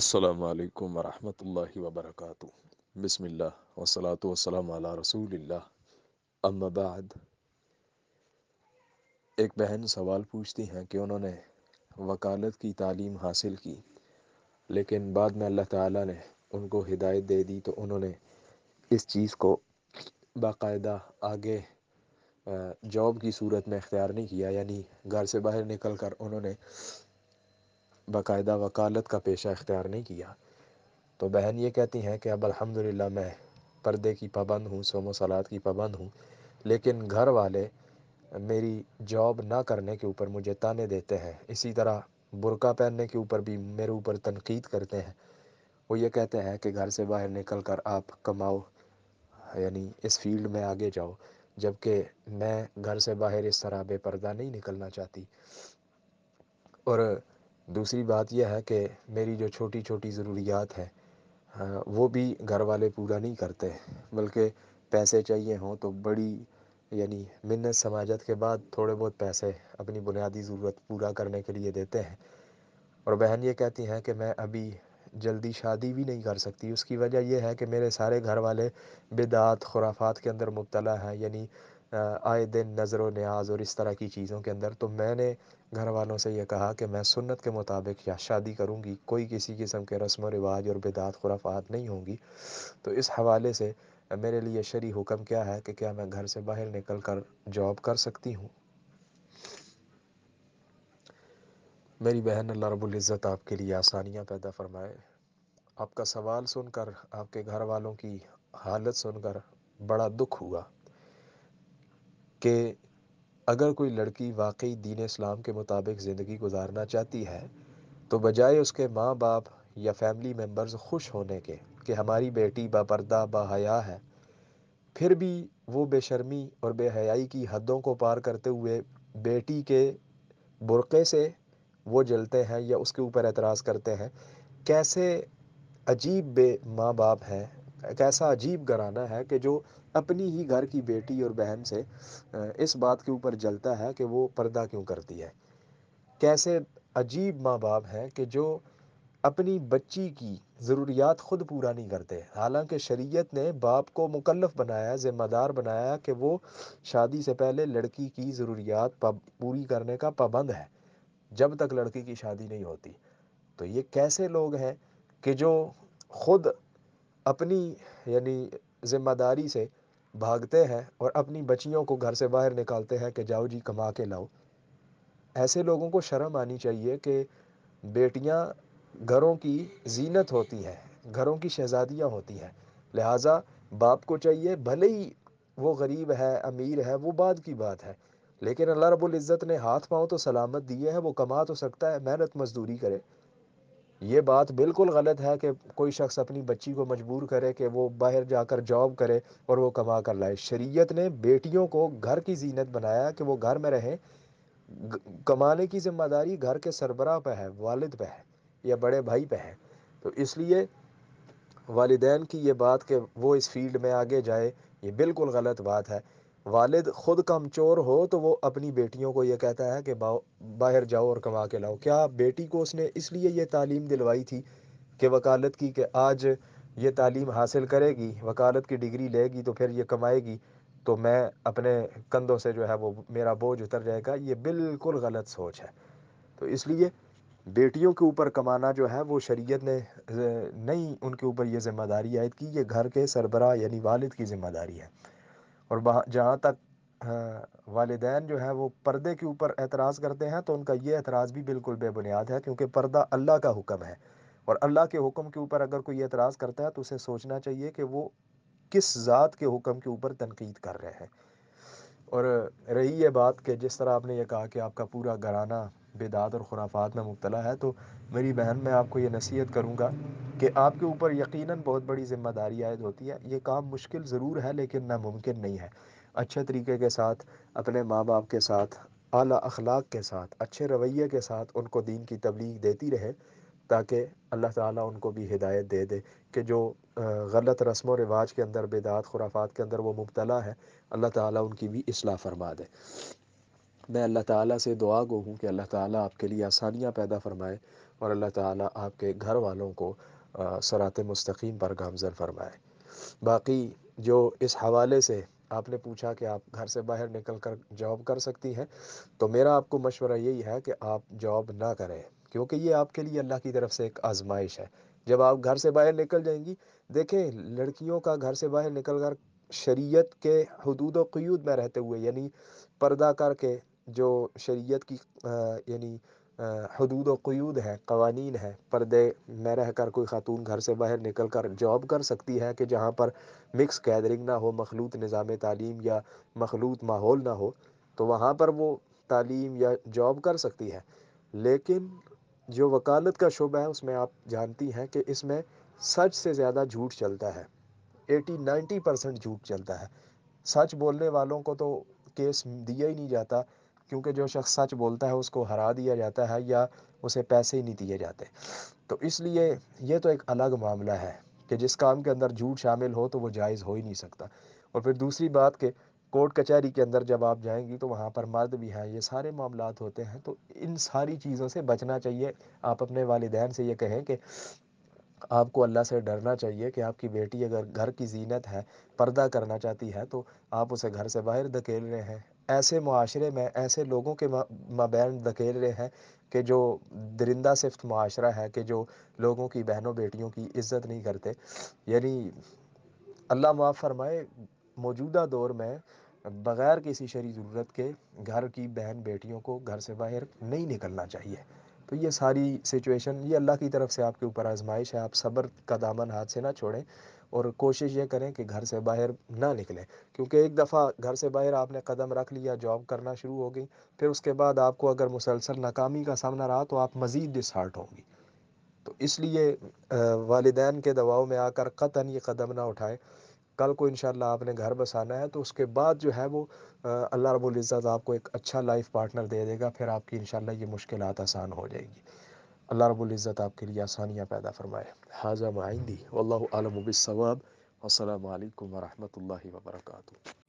अल्लाम वरहमल वबरक बसमिल्ला वसलात वसलाम अला रसूलिल्लाह अम्माबाद एक बहन सवाल पूछती हैं कि उन्होंने वकालत की तालीम हासिल की लेकिन बाद में अल्लाह ताला ने उनको हिदायत दे दी तो उन्होंने इस चीज़ को बाकायदा आगे जॉब की सूरत में इख्तियार नहीं किया यानी घर से बाहर निकल कर उन्होंने बाकायदा वकालत का पेशा इख्तियार नहीं किया तो बहन ये कहती हैं कि अब अल्हम्दुलिल्लाह मैं पर्दे की पाबंद हूँ सोमो सलाद की पाबंद हूँ लेकिन घर वाले मेरी जॉब ना करने के ऊपर मुझे ताने देते हैं इसी तरह बुरका पहनने के ऊपर भी मेरे ऊपर तनकीद करते हैं वो ये कहते हैं कि घर से बाहर निकल कर आप कमाओ यानी इस फील्ड में आगे जाओ जबकि मैं घर से बाहर इस तरह बेपर्दा नहीं निकलना चाहती और दूसरी बात यह है कि मेरी जो छोटी छोटी ज़रूरियात हैं हाँ, वो भी घर वाले पूरा नहीं करते बल्कि पैसे चाहिए हों तो बड़ी यानी मिन्नत समाजत के बाद थोड़े बहुत पैसे अपनी बुनियादी ज़रूरत पूरा करने के लिए देते हैं और बहन ये कहती हैं कि मैं अभी जल्दी शादी भी नहीं कर सकती उसकी वजह यह है कि मेरे सारे घर वाले बिदात खुराफात के अंदर मुबतला हैं यानी आए दिन नज़र व न्याज और इस तरह की चीज़ों के अंदर तो मैंने घर वालों से यह कहा कि मैं सुन्नत के मुताबिक या शादी करूँगी कोई किसी किस्म के रस्म व रिवाज और बेदात खुराफात नहीं होंगी तो इस हवाले से मेरे लिए शरी हुक्म क्या है कि क्या मैं घर से बाहर निकल कर जॉब कर सकती हूँ मेरी बहन अल्लाह रबुल्ज़त आपके लिए आसानियाँ पैदा फरमाए आपका सवाल सुनकर आपके घर वालों की हालत सुनकर बड़ा दुख हुआ कि अगर कोई लड़की वाकई दीन इस्लाम के मुताबिक ज़िंदगी गुजारना चाहती है तो बजाय उसके माँ बाप या फैमिली मेम्बर्स खुश होने के कि हमारी बेटी बापर्दा बाहया है फिर भी वो बेशर्मी और बेहयाई की हदों को पार करते हुए बेटी के बुरक़े से वो जलते हैं या उसके ऊपर एतराज़ करते हैं कैसे अजीब बे माँ बाप हैं एक ऐसा अजीब घराना है कि जो अपनी ही घर की बेटी और बहन से इस बात के ऊपर जलता है कि वो पर्दा क्यों करती है कैसे अजीब माँ बाप हैं कि जो अपनी बच्ची की ज़रूरियात ख़ुद पूरा नहीं करते हालांकि शरीयत ने बाप को मुकलफ बनाया ज़िम्मेदार बनाया कि वो शादी से पहले लड़की की ज़रूरियात पूरी करने का पाबंद है जब तक लड़की की शादी नहीं होती तो ये कैसे लोग हैं कि जो ख़ुद अपनी यानी ज़िम्मेदारी से भागते हैं और अपनी बच्चियों को घर से बाहर निकालते हैं कि जाओ जी कमा के लाओ ऐसे लोगों को शर्म आनी चाहिए कि बेटियां घरों की जीनत होती हैं घरों की शहजादियाँ होती हैं लिहाजा बाप को चाहिए भले ही वो गरीब है अमीर है वो बाद की बात है लेकिन अल्लाह रबुल्ज़त ने हाथ पाँव तो सलामत दिए हैं वो कमा तो सकता है मेहनत मजदूरी करे ये बात बिल्कुल गलत है कि कोई शख्स अपनी बच्ची को मजबूर करे कि वो बाहर जाकर जॉब करे और वो कमा कर लाए शरीयत ने बेटियों को घर की जीनत बनाया कि वो घर में रहें कमाने की जिम्मेदारी घर के सरबरा पे है वालिद पे है या बड़े भाई पे है तो इसलिए वालदेन की ये बात कि वो इस फील्ड में आगे जाए ये बिल्कुल गलत बात है वालिद ख़ुद कमचोर हो तो वो अपनी बेटियों को ये कहता है कि बाहर जाओ और कमा के लाओ क्या बेटी को उसने इसलिए ये तालीम दिलवाई थी कि वकालत की कि आज ये तालीम हासिल करेगी वकालत की डिग्री लेगी तो फिर ये कमाएगी तो मैं अपने कंधों से जो है वो मेरा बोझ उतर जाएगा ये बिल्कुल गलत सोच है तो इसलिए बेटियों के ऊपर कमाना जो है वो शरीयत ने नहीं उनके ऊपर ये ज़िम्मेदारी आयद की ये घर के सरबरा यानी वालिद की ज़िम्मेदारी है और जहाँ तक वालदान जो है वो पर्दे के ऊपर एतराज़ करते हैं तो उनका ये एतराज़ भी बिल्कुल बेबुनियाद है क्योंकि पर्दा अल्लाह का हुक्म है और अल्लाह के हुक्म के ऊपर अगर कोई एतराज़ करता है तो उसे सोचना चाहिए कि वो किस ज़ात के हुक्म के ऊपर तनकीद कर रहे हैं और रही ये बात कि जिस तरह आपने ये कहा कि आपका पूरा घराना बेदात और खुराफात में मुबतला है तो मेरी बहन मैं आपको ये नसीहत करूँगा कि आपके ऊपर यकीनन बहुत बड़ी ज़िम्मेदारी आयद होती है ये काम मुश्किल ज़रूर है लेकिन नामुमकिन नहीं है अच्छे तरीके के साथ अपने माँ बाप के साथ अला अखलाक के साथ अच्छे रवैये के साथ उनको दीन की तबलीग देती रहे ताकि अल्लाह ताला उनको भी हिदायत दे दे कि जो गलत रस्म व रिवाज के अंदर बेदात खुराफात के अंदर वो मुबतला है अल्लाह ताला उनकी भी असलाह फरमा दे मैं अल्लाह ताला से दुआ गो हूँ कि अल्लाह ताला आपके लिए आसानियाँ पैदा फरमाए और अल्लाह ताला आपके घर वालों को सरात मुस्तकीम पर गामजन फरमाए बाकी जो इस हवाले से आपने पूछा कि आप घर से बाहर निकल कर जॉब कर सकती हैं तो मेरा आपको मशवरा यही है कि आप जॉब ना करें क्योंकि ये आपके लिए अल्लाह की तरफ से एक आजमाइश है जब आप घर से बाहर निकल जाएंगी देखें लड़कियों का घर से बाहर निकल कर शरीयत के हदूद व क्यूद में रहते हुए यानी पर्दा करके जो शरीयत की यानी हदूद वयूद है कवानीन है पर्दे में रह कर कोई ख़ातून घर से बाहर निकल कर जॉब कर सकती है कि जहाँ पर मिक्स गैदरिंग ना हो मखलूत निज़ाम तालीम या मखलूत माहौल ना हो तो वहाँ पर वो तालीम या जॉब कर सकती है लेकिन जो वकालत का शुबा है उसमें आप जानती हैं कि इसमें सच से ज़्यादा झूठ चलता है एटी नाइन्टी परसेंट झूठ चलता है सच बोलने वालों को तो केस दिया ही नहीं जाता क्योंकि जो शख्स सच बोलता है उसको हरा दिया जाता है या उसे पैसे ही नहीं दिए जाते तो इसलिए ये तो एक अलग मामला है कि जिस काम के अंदर झूठ शामिल हो तो वो जायज़ हो ही नहीं सकता और फिर दूसरी बात कि कोर्ट कचहरी के अंदर जब आप जाएंगी तो वहाँ पर मर्द भी हैं ये सारे मामला होते हैं तो इन सारी चीज़ों से बचना चाहिए आप अपने वालदेन से ये कहें कि आपको अल्लाह से डरना चाहिए कि आपकी बेटी अगर घर की जीनत है पर्दा करना चाहती है तो आप उसे घर से बाहर धकेल रहे हैं ऐसे माशरे में ऐसे लोगों के मबैन धकेल रहे हैं कि जो दरिंदा सिफ्त माशरा है कि जो लोगों की बहनों बेटियों की इज्जत नहीं करते यानी अल्लाह माफ़ फरमाए मौजूदा दौर में बग़ैर किसी शरी ज़रूरत के घर की बहन बेटियों को घर से बाहर नहीं निकलना चाहिए तो ये सारी सिचुएशन ये अल्लाह की तरफ से आपके ऊपर आजमाइश है आप सब्र का दामन हाथ से ना छोड़ें और कोशिश ये करें कि घर से बाहर ना निकलें क्योंकि एक दफ़ा घर से बाहर आपने कदम रख लिया जॉब करना शुरू हो गई फिर उसके बाद आपको अगर मुसलसल नाकामी का सामना रहा तो आप मज़ीद डिसहार्ट होंगी तो इसलिए वालदेन के दबाव में आकर कतन ये कदम ना उठाएं कल को इन आपने घर बसाना है तो उसके बाद जो है वो अल्लाह रबुल्ज़त आपको एक अच्छा लाइफ पार्टनर दे देगा फिर आपकी इन ये मुश्किल आसान हो जाएंगी अल्लाह रबुल्ज़त आपके लिए आसानियाँ पैदा फरमाए हाजा माइंदी वल्लम बसवाब अल्लाम वरहमल वर्का